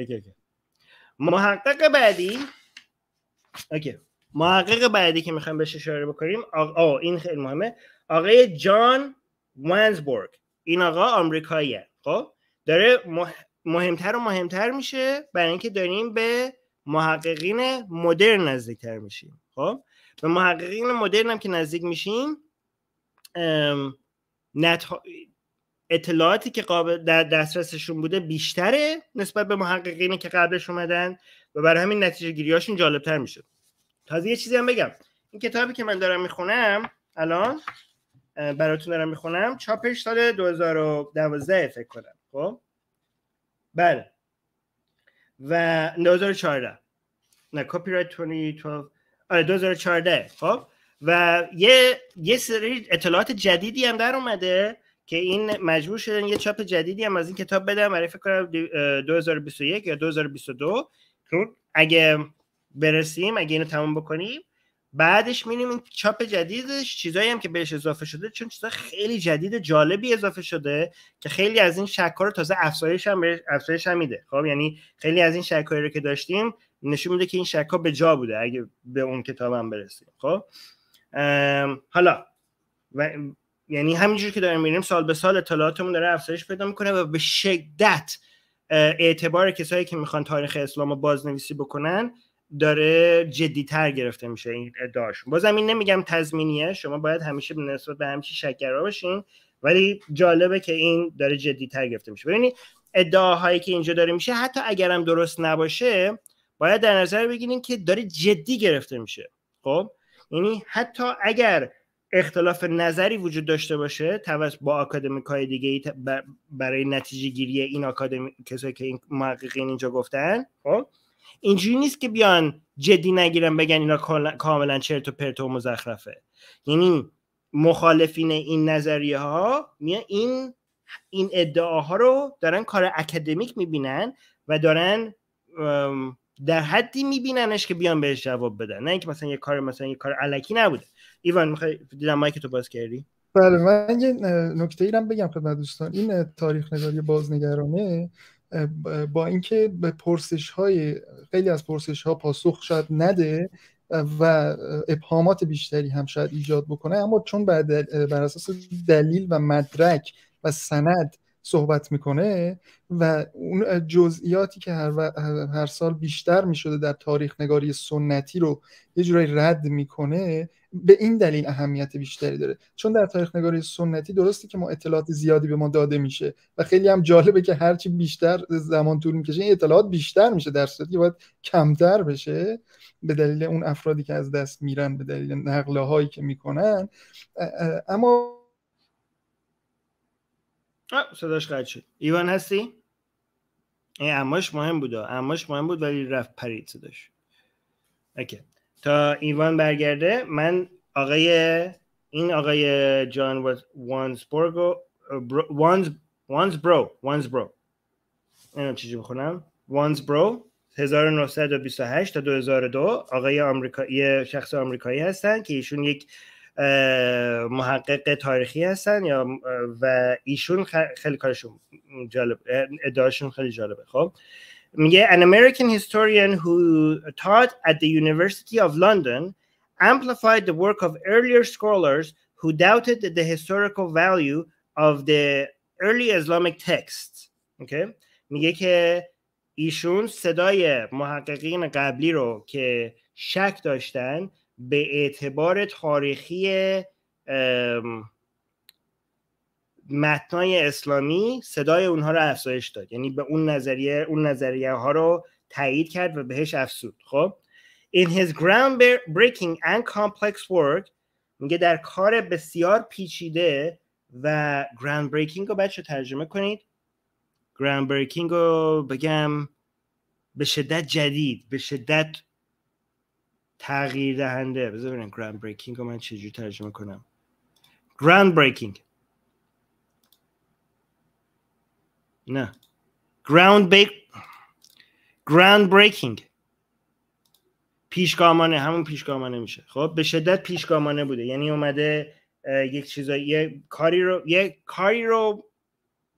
اوکی اوکی محقق بعدی اوکی محقق بعدی که میخوایم بهش اشاره بکنیم این خیلی مهمه آقای جان وانزبورگ این آقا آمریکاییه خب داره مهمتر و مهمتر میشه برای اینکه داریم به محققین مدرن نزدیکتر میشیم خب به محققین مدرن هم که نزدیک میشیم نت... اطلاعاتی که قابل در دسترسشون بوده بیشتره نسبت به محققینی که قبلش اومدن و برای همین نتیجه گیریاشون جالبتر میشه تازه یه چیزی هم بگم این کتابی که من دارم میخونم الان براتون دارم میخونم چاپش سال 2012 فکر کنم خب بله و 2014 نه کپی رایت 2012 آره 2014 خب و یه یه سری اطلاعات جدیدی هم در اومده که این مجبور شدن یه چاپ جدیدی هم از این کتاب بدم برای فکر کنم 2021 یا 2022 اگه برسیم اگه اینو تموم بکنیم بعدش میریم این چاپ جدیدش چیزایی هم که بهش اضافه شده چون چیزا خیلی جدید جالبی اضافه شده که خیلی از این شکار رو تازه افزایش هم هم میده خب یعنی خیلی از این شکاری رو که داشتیم نشون میده که این شکا به جا بوده اگه به اون کتاب هم برسیم خب حالا و یعنی همینجور که داریم میریم سال به سال اطلاعاتمون داره افزایش پیدا میکنه و به شدت اعتبار کسایی که میخوان تاریخ اسلام رو بازنویسی بکنن داره تر گرفته میشه این ادعاشون بازم این نمیگم تضمینیه شما باید همیشه به نسبت به همچی شکرها باشین ولی جالبه که این داره جدیتر گرفته میشه ببینید ادعاهایی که اینجا داره میشه حتی اگرم درست نباشه باید در نظر بگیریم که داره جدی گرفته میشه خب یعنی حتی اگر اختلاف نظری وجود داشته باشه توسط با آکادمیک های دیگه برای نتیجه گیری این آکادمی کسایی که این محققین اینجا گفتن خب؟ اینجوری نیست که بیان جدی نگیرن بگن اینا کاملا چرت و پرت و مزخرفه یعنی مخالفین این نظریه ها میان این این ادعاها رو دارن کار اکادمیک میبینن و دارن در حدی میبیننش که بیان بهش جواب بدن نه اینکه مثلا یه کار مثلا یه کار علکی نبوده ایوان میخوای دیدم مایک تو باز کردی بله من یه نکته ایرم بگم خدمت دوستان این تاریخ نگاری بازنگرانه با اینکه به پرسش های خیلی از پرسش ها پاسخ شاید نده و ابهامات بیشتری هم شاید ایجاد بکنه اما چون بر, بر اساس دلیل و مدرک و سند صحبت میکنه و اون جزئیاتی که هر, سال بیشتر میشده در تاریخ نگاری سنتی رو یه جورایی رد میکنه به این دلیل اهمیت بیشتری داره چون در تاریخ نگاری سنتی درسته که ما اطلاعات زیادی به ما داده میشه و خیلی هم جالبه که هرچی بیشتر زمان طول میکشه این اطلاعات بیشتر میشه در صورتی باید کمتر بشه به دلیل اون افرادی که از دست میرن به دلیل نقله هایی که میکنن اما صداش قد شد ایوان هستی؟ این اماش مهم بود اماش مهم بود ولی رفت پرید صداش اکی تا ایوان برگرده من آقای این آقای جان وانز برگو وانز برو وانز برو چیزی بخونم وانز برو 1928 تا 2002 آقای آمریکایی شخص آمریکایی هستن که ایشون یک محقق تاریخی هستن یا و ایشون خیلی کارشون جالب ادعاشون خیلی جالبه خب میگه an American historian who taught at the University of London amplified the work of earlier scholars who doubted the historical value of the early Islamic texts okay? میگه که ایشون صدای محققین قبلی رو که شک داشتن به اعتبار تاریخی متنای اسلامی صدای اونها رو افزایش داد یعنی به اون نظریه اون نظریه ها رو تایید کرد و بهش افسود خب in his ground breaking and complex work میگه در کار بسیار پیچیده و ground breaking رو بچه ترجمه کنید ground breaking رو بگم به شدت جدید به شدت تغییر دهنده بذار ببینم گراند بریکینگ رو من چجوری ترجمه کنم گراند بریکینگ نه گراند بیک گراند بریکینگ پیشگامانه همون پیشگامانه میشه خب به شدت پیشگامانه بوده یعنی اومده یک چیزای یه کاری رو یک کاری رو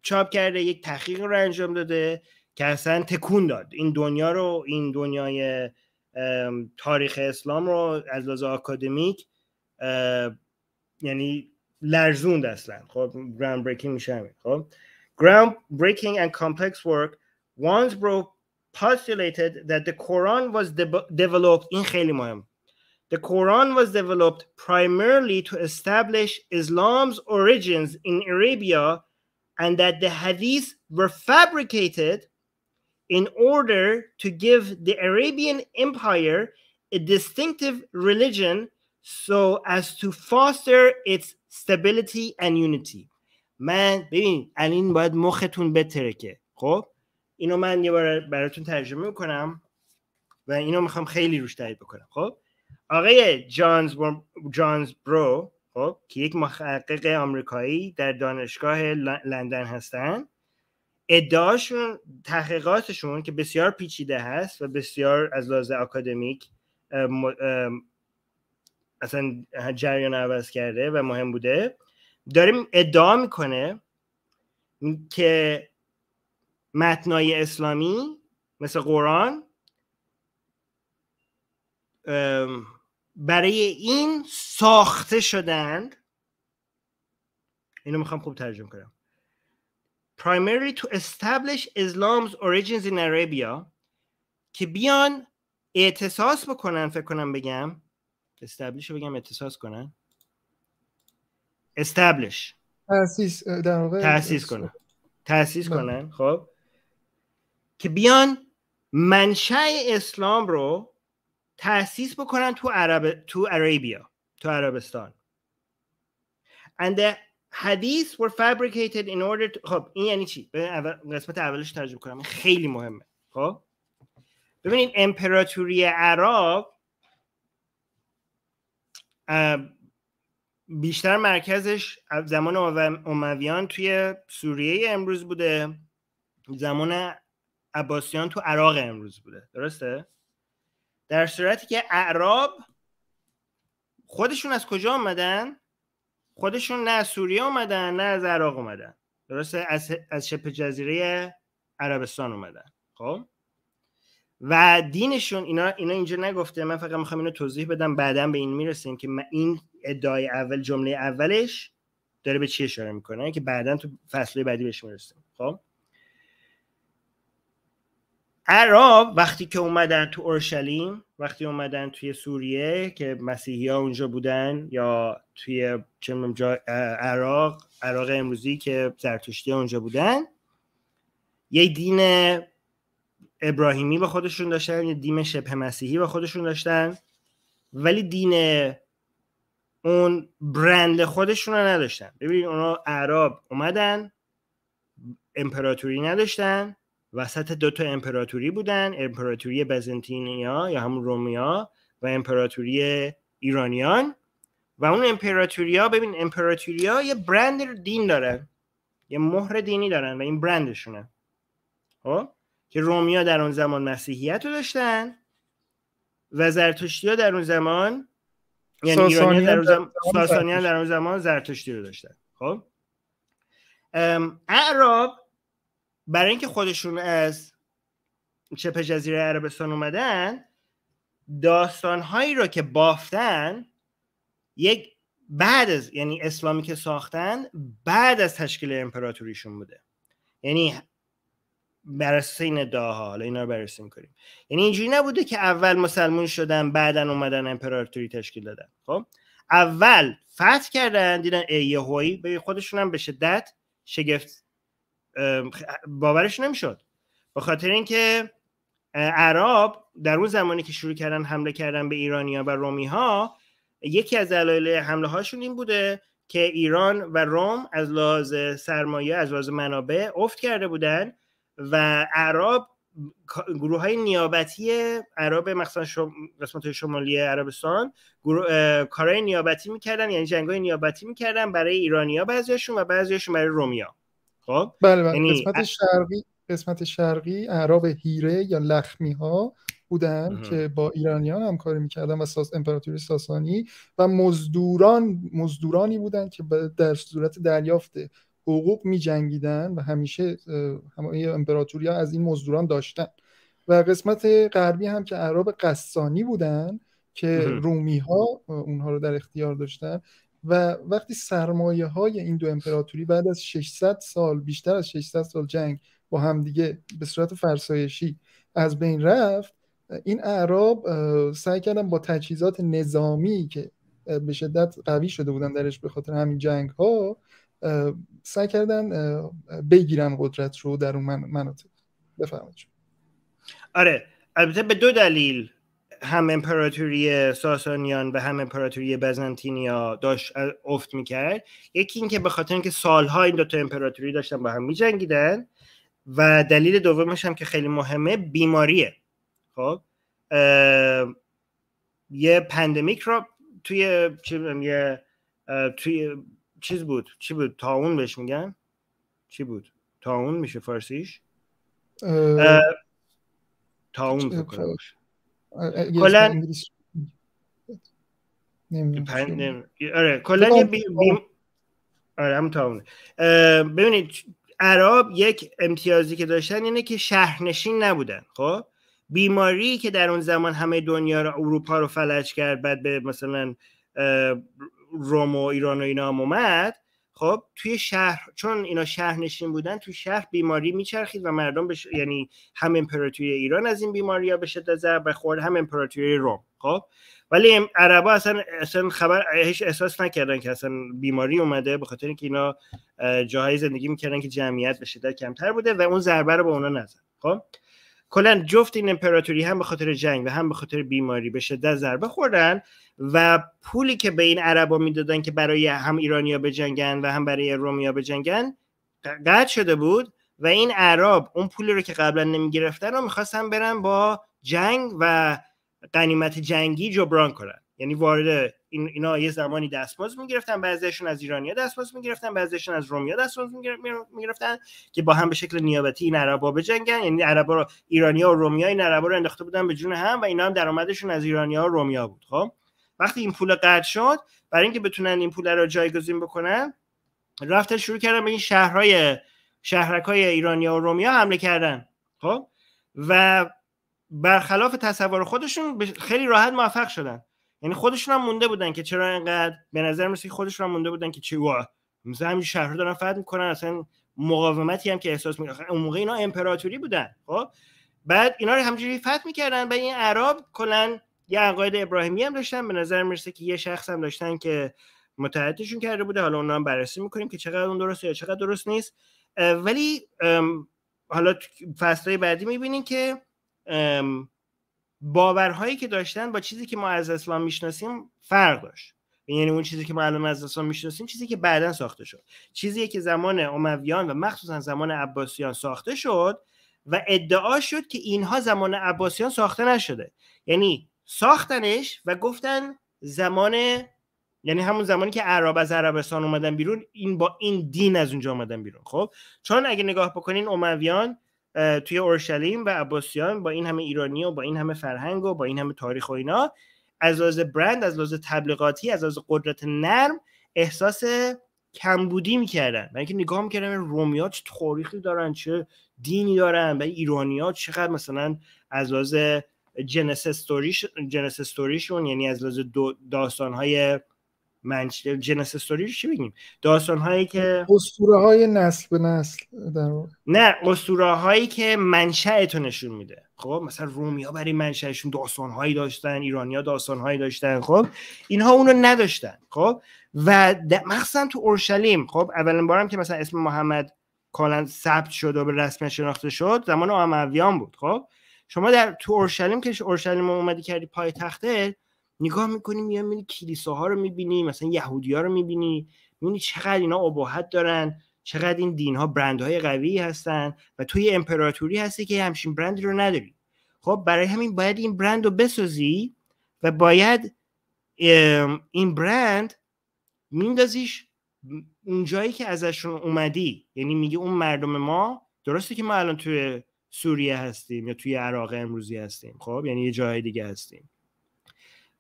چاپ کرده یک تحقیق رو انجام داده که اصلا تکون داد این دنیا رو این دنیای تاریخ اسلام رو از لحاظ آکادمیک یعنی لرزوند اصلا خب گراند بریکینگ میشه همین خب and complex work once postulated that the Quran was de developed in خیلی مهم The Quran was developed primarily to establish Islam's origins in Arabia and that the hadiths were fabricated in order to give the Arabian Empire a distinctive religion so as to foster its stability and unity من ببین الان باید مختون بترکه خب اینو من یه بار براتون ترجمه میکنم و اینو میخوام خیلی روش تایید بکنم خب آقای جانز, بر... جانز برو خب که یک محقق آمریکایی در دانشگاه لندن هستند ادعاشون تحقیقاتشون که بسیار پیچیده هست و بسیار از لحاظ اکادمیک اصلا جریان عوض کرده و مهم بوده داریم ادعا میکنه که متنای اسلامی مثل قرآن برای این ساخته شدند اینو میخوام خوب ترجمه کنم primarily to establish Islam's origins in Arabia که بیان اعتصاص بکنن فکر کنم بگم establish رو بگم اعتصاص کنن establish تحسیس در واقع کنن تحسیس بله. کنن خب که بیان منشأ اسلام رو تحسیس بکنن تو عرب تو عربیا تو عربستان and the حدیث were fabricated in order to... خب این یعنی چی؟ اول... قسمت اولش ترجمه کنم خیلی مهمه خب ببینید امپراتوری عراق بیشتر مرکزش زمان اومویان توی سوریه امروز بوده زمان عباسیان تو عراق امروز بوده درسته؟ در صورتی که اعراب خودشون از کجا آمدن؟ خودشون نه از سوریه اومدن نه از عراق اومدن درسته از, از شبه جزیره عربستان اومدن خب و دینشون اینا اینا اینجا نگفته من فقط میخوام اینو توضیح بدم بعدا به این میرسیم که این ادعای اول جمله اولش داره به چی اشاره میکنه که بعدا تو فصل بعدی بهش میرسیم خب عرب وقتی که اومدن تو اورشلیم وقتی اومدن توی سوریه که مسیحی ها اونجا بودن یا توی چه جا عراق عراق امروزی که زرتشتی اونجا بودن یه دین ابراهیمی با خودشون داشتن یه دین شبه مسیحی با خودشون داشتن ولی دین اون برند خودشون رو نداشتن ببینید اونا عرب اومدن امپراتوری نداشتن وسط دو تا امپراتوری بودن امپراتوری بزنطینیا یا همون رومیا و امپراتوری ایرانیان و اون امپراتوریا ببین امپراتوریا یه برند دین دارن یه مهر دینی دارن و این برندشونه خب که رومیا در اون زمان مسیحیت رو داشتن و ها در اون زمان یعنی ایرانی در اون زمان ساسانیان در اون زمان زرتشتی رو داشتن خب اعراب برای اینکه خودشون از چپ جزیره عربستان اومدن داستانهایی رو که بافتن یک بعد از یعنی اسلامی که ساختن بعد از تشکیل امپراتوریشون بوده یعنی بررسی این ادعاها حالا اینا رو بررسی میکنیم یعنی اینجوری نبوده که اول مسلمون شدن بعدا اومدن امپراتوری تشکیل دادن خب اول فتح کردن دیدن ای به خودشون هم به شدت شگفت باورش نمیشد به خاطر اینکه عرب در اون زمانی که شروع کردن حمله کردن به ایرانیا و رومی ها یکی از دلایل حمله هاشون این بوده که ایران و روم از لحاظ سرمایه از لحاظ منابع افت کرده بودن و عرب گروه های نیابتی عرب مثلا شم... شمالی عربستان گروه... کارهای نیابتی میکردن یعنی جنگ های نیابتی میکردن برای ایرانیا بعضیشون و بعضیشون برای رومیا خب بله بله یعنی قسمت شرقی قسمت شرقی اعراب هیره یا لخمی ها بودن که با ایرانیان همکاری میکردن و ساس امپراتوری ساسانی و مزدوران مزدورانی بودن که در صورت دریافت حقوق میجنگیدن و همیشه همه امپراتوری ها از این مزدوران داشتن و قسمت غربی هم که اعراب قسانی بودن که رومی ها اونها رو در اختیار داشتن و وقتی سرمایه های این دو امپراتوری بعد از 600 سال بیشتر از 600 سال جنگ با همدیگه به صورت فرسایشی از بین رفت این اعراب سعی کردن با تجهیزات نظامی که به شدت قوی شده بودن درش به خاطر همین جنگ ها سعی کردن بگیرن قدرت رو در اون مناطق بفرمایید آره البته به دو دلیل هم امپراتوری ساسانیان و هم امپراتوری بزنطینیا داشت افت میکرد یکی اینکه به خاطر اینکه سالها این دوتا امپراتوری داشتن با هم میجنگیدن و دلیل دومش هم که خیلی مهمه بیماریه خب یه پندمیک را توی یه چیز بود چی بود تاون بهش میگن چی بود تاون میشه فارسیش تاون فکر کلا آره, آره، هم ببینید عرب یک امتیازی که داشتن اینه که شهرنشین نبودن خب بیماری که در اون زمان همه دنیا رو اروپا رو فلج کرد بعد به مثلا روم و ایران و اینا هم اومد خب توی شهر چون اینا شهر نشین بودن تو شهر بیماری میچرخید و مردم بش... یعنی هم امپراتوری ایران از این بیماری ها به شدت ضربه خورد هم امپراتوری روم خب ولی عربا اصلا اصلا خبر هیچ احساس نکردن که اصلا بیماری اومده به خاطر اینکه اینا جاهای زندگی میکردن که جمعیت به شدت کمتر بوده و اون ضربه رو به اونا نزد خب کلا جفت این امپراتوری هم به خاطر جنگ و هم به خاطر بیماری به شدت ضربه خوردن و پولی که به این عربا میدادن که برای هم ایرانیا بجنگن و هم برای رومیا بجنگن قطع شده بود و این عرب اون پولی رو که قبلا نمیگرفتن رو میخواستن برن با جنگ و قنیمت جنگی جبران کنن یعنی وارد این اینا یه زمانی می میگرفتن بعضیشون از ایرانیا می میگرفتن بعضیشون از رومیا می میگرفتن که با هم به شکل نیابتی این عربا بجنگن یعنی عربا رو ایرانیا و رومیا این عربا رو انداخته بودن به جون هم و اینا هم درآمدشون از ایرانیا و رومیا بود خب وقتی این پول قطع شد برای اینکه بتونن این پول رو جایگزین بکنن رفتن شروع کردن به این شهرهای شهرکای ایرانیا و رومیا حمله کردن خب و برخلاف تصور خودشون خیلی راحت موفق شدن یعنی خودشون هم مونده بودن که چرا اینقدر به نظر که خودشون هم مونده بودن که چی وا مثلا همین شهر دارن فتح میکنن اصلا مقاومتی هم که احساس میکنن اون موقع اینا امپراتوری بودن خب بعد اینا رو همجوری فتح میکردن به این عرب کلا یه عقاید ابراهیمی هم داشتن به نظر میرسه که یه شخص هم داشتن که متعهدشون کرده بوده حالا اونا هم بررسی میکنیم که چقدر اون درسته یا چقدر درست نیست ولی حالا فصلهای بعدی میبینیم که باورهایی که داشتن با چیزی که ما از اسلام میشناسیم فرق داشت یعنی اون چیزی که ما الان از اسلام میشناسیم چیزی که بعدا ساخته شد چیزی که زمان امویان و مخصوصا زمان عباسیان ساخته شد و ادعا شد که اینها زمان عباسیان ساخته نشده یعنی ساختنش و گفتن زمان یعنی همون زمانی که عرب از عربستان اومدن بیرون این با این دین از اونجا اومدن بیرون خب چون اگه نگاه بکنین امویان توی اورشلیم و عباسیان با این همه ایرانی و با این همه فرهنگ و با این همه تاریخ و اینا از لحاظ برند از لحاظ تبلیغاتی از لحاظ قدرت نرم احساس کمبودی میکردن من اینکه نگاه میکردم رومیا چه تاریخی دارن چه دینی دارن و ایرانی ها چقدر مثلا از لحاظ جنس استوریشون یعنی از لحاظ داستانهای جنس استوری چی بگیم داستان هایی که اسطوره های نسل به نسل نه اسطوره هایی که منشأ تو نشون میده خب مثلا رومیا برای منشأشون داستان هایی داشتن ایرانیا داستان هایی داشتن خب اینها اونو نداشتن خب و مخصوصا تو اورشلیم خب اولین بارم که مثلا اسم محمد کالن ثبت شد و به رسم شناخته شد زمان امویان بود خب شما در تو اورشلیم که اورشلیم اومدی کردی پای تخته نگاه میکنی میای میبینی کلیساها رو میبینی مثلا ها رو میبینی میبینی چقدر اینا ابهت دارن چقدر این دین ها برندهای قوی هستن و توی امپراتوری هستی که همچین برندی رو نداری خب برای همین باید این برند رو بسازی و باید این برند میندازیش اون جایی که ازشون اومدی یعنی میگه اون مردم ما درسته که ما الان توی سوریه هستیم یا توی عراق امروزی هستیم خب یعنی یه جای دیگه هستیم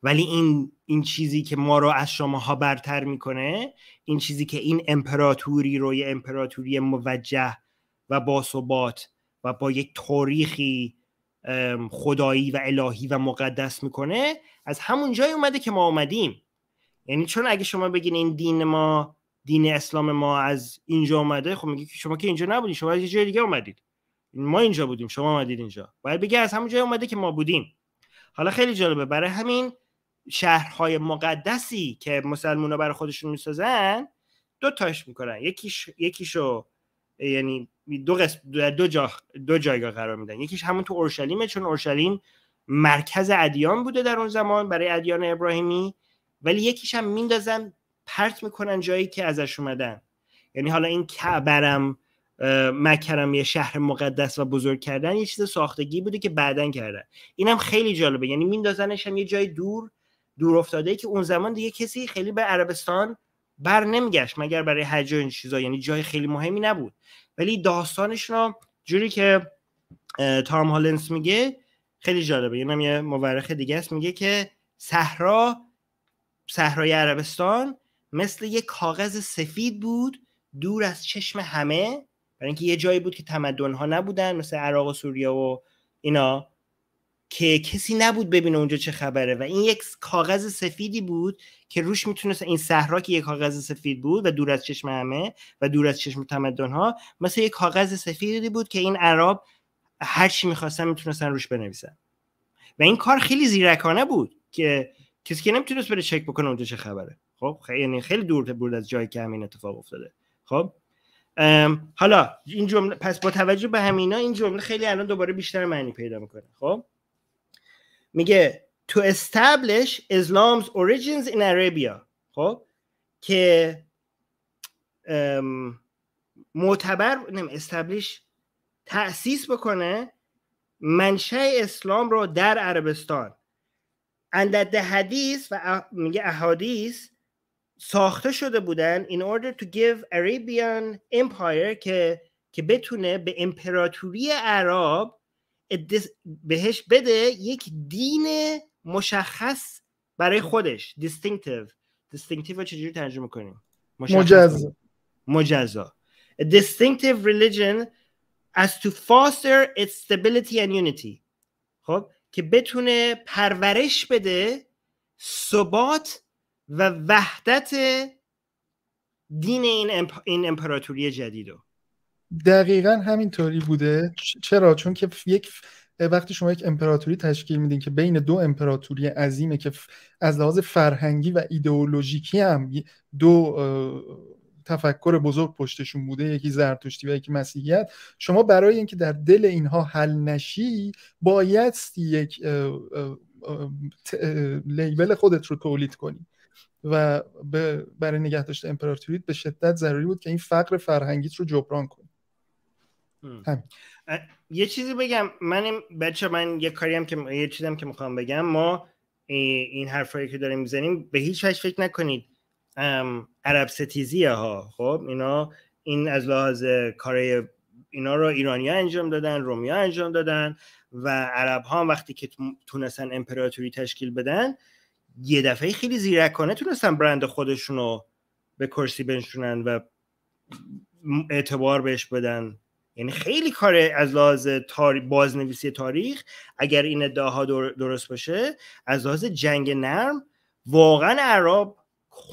ولی این این چیزی که ما رو از شما ها برتر میکنه این چیزی که این امپراتوری رو یه امپراتوری موجه و باثبات و با یک تاریخی خدایی و الهی و مقدس میکنه از همون جایی اومده که ما اومدیم یعنی چون اگه شما بگین این دین ما دین اسلام ما از اینجا اومده خب میگه شما که اینجا نبودید شما از یه جای دیگه اومدید ما اینجا بودیم شما آمدید اینجا باید بگه از همون جای اومده که ما بودیم حالا خیلی جالبه برای همین شهرهای مقدسی که مسلمونا برای خودشون میسازن دو تاش میکنن یکیش یکیشو یعنی دو قسم دو, جا دو جایگاه قرار میدن یکیش همون تو اورشلیمه چون اورشلیم مرکز ادیان بوده در اون زمان برای ادیان ابراهیمی ولی یکیش هم میندازن پرت میکنن جایی که ازش اومدن یعنی حالا این کعبرم مکرم یه شهر مقدس و بزرگ کردن یه چیز ساختگی بوده که بعدن کردن اینم خیلی جالبه یعنی میندازنش هم یه جای دور دور افتاده ای که اون زمان دیگه کسی خیلی به عربستان بر نمیگشت مگر برای حج و این چیزا یعنی جای خیلی مهمی نبود ولی داستانشون رو جوری که تام هالنس میگه خیلی جالبه اینم یه مورخ دیگه است میگه که صحرا صحرای عربستان مثل یه کاغذ سفید بود دور از چشم همه برای اینکه یه جایی بود که تمدن ها نبودن مثل عراق و سوریه و اینا که کسی نبود ببینه اونجا چه خبره و این یک کاغذ سفیدی بود که روش میتونست این صحرا که یک کاغذ سفید بود و دور از چشم همه و دور از چشم تمدن ها مثل یک کاغذ سفیدی بود که این عرب هر چی میخواستن میتونستن روش بنویسن و این کار خیلی زیرکانه بود که کسی که نمیتونست بره چک بکنه اونجا چه خبره خب خیلی یعنی دور بود از جایی که همین اتفاق افتاده خب حالا این جمله پس با توجه به همینا این جمله خیلی الان دوباره بیشتر معنی پیدا میکنه خب میگه to establish Islam's origins in Arabia خب که معتبر نم استابلش تأسیس بکنه منشأ اسلام رو در عربستان اندد حدیث و میگه احادیث ساخته شده بودن in order to give Arabian Empire که که بتونه به امپراتوری عرب بهش بده یک دین مشخص برای خودش distinctive distinctive رو چجوری ترجمه کنیم مجزا مجزا a distinctive religion as to foster its stability and unity خب که بتونه پرورش بده ثبات و وحدت دین این, این امپراتوری جدید رو دقیقا همینطوری بوده چرا چون که یک وقتی شما یک امپراتوری تشکیل میدین که بین دو امپراتوری عظیمه که از لحاظ فرهنگی و ایدئولوژیکی هم دو تفکر بزرگ پشتشون بوده یکی زرتشتی و یکی مسیحیت شما برای اینکه در دل اینها حل نشی بایستی یک لیبل خودت رو تولید کنی و برای نگه داشت امپراتوریت به شدت ضروری بود که این فقر فرهنگیت رو جبران کنی یه چیزی بگم من بچه من یه کاری هم که یه چیزی که میخوام بگم ما این حرفایی که داریم میزنیم به هیچ وجه فکر نکنید عرب ستیزی ها خب اینا این از لحاظ کاره اینا رو ایرانی ها انجام دادن رومی انجام دادن و عرب ها وقتی که تونستن امپراتوری تشکیل بدن یه دفعه خیلی زیرکانه تونستن برند خودشون رو به کرسی بنشونن و اعتبار بهش بدن یعنی خیلی کار از لحاظ تاریخ بازنویسی تاریخ اگر این ادعاها درست باشه از لحاظ جنگ نرم واقعا عرب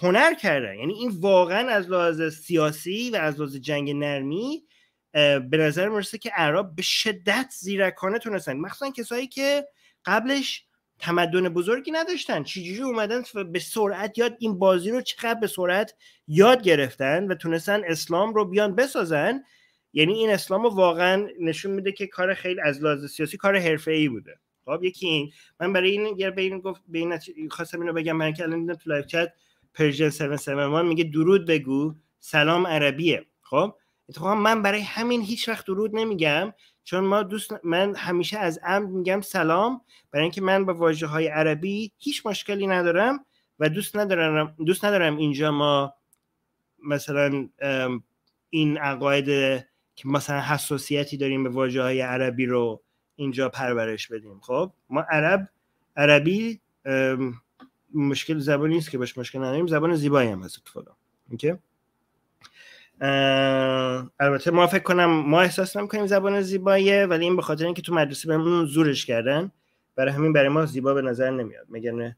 هنر کردن یعنی این واقعا از لحاظ سیاسی و از لحاظ جنگ نرمی به نظر میرسه که عرب به شدت زیرکانه تونستن مخصوصا کسایی که قبلش تمدن بزرگی نداشتن چجوری اومدن به سرعت یاد این بازی رو چقدر به سرعت یاد گرفتن و تونستن اسلام رو بیان بسازن یعنی این اسلام رو واقعا نشون میده که کار خیلی از لحاظ سیاسی کار حرفه ای بوده خب یکی این من برای این یه به این گفت به این خواستم اینو بگم من که الان دیدم تو لایو چت پرژن 771 میگه درود بگو سلام عربیه خب اتفاقا من برای همین هیچ وقت درود نمیگم چون ما دوست من همیشه از عمد میگم سلام برای اینکه من با واجه های عربی هیچ مشکلی ندارم و دوست ندارم دوست ندارم اینجا ما مثلا این عقاید که مثلا حساسیتی داریم به واجه های عربی رو اینجا پرورش بدیم خب ما عرب عربی مشکل زبانی نیست که باش مشکل نداریم زبان زیبایی هم هست اتفاقا اوکی البته ما فکر کنم ما احساس نمیکنیم زبان زیباییه ولی این به خاطر اینکه تو مدرسه بهمون زورش کردن برای همین برای ما زیبا به نظر نمیاد مگر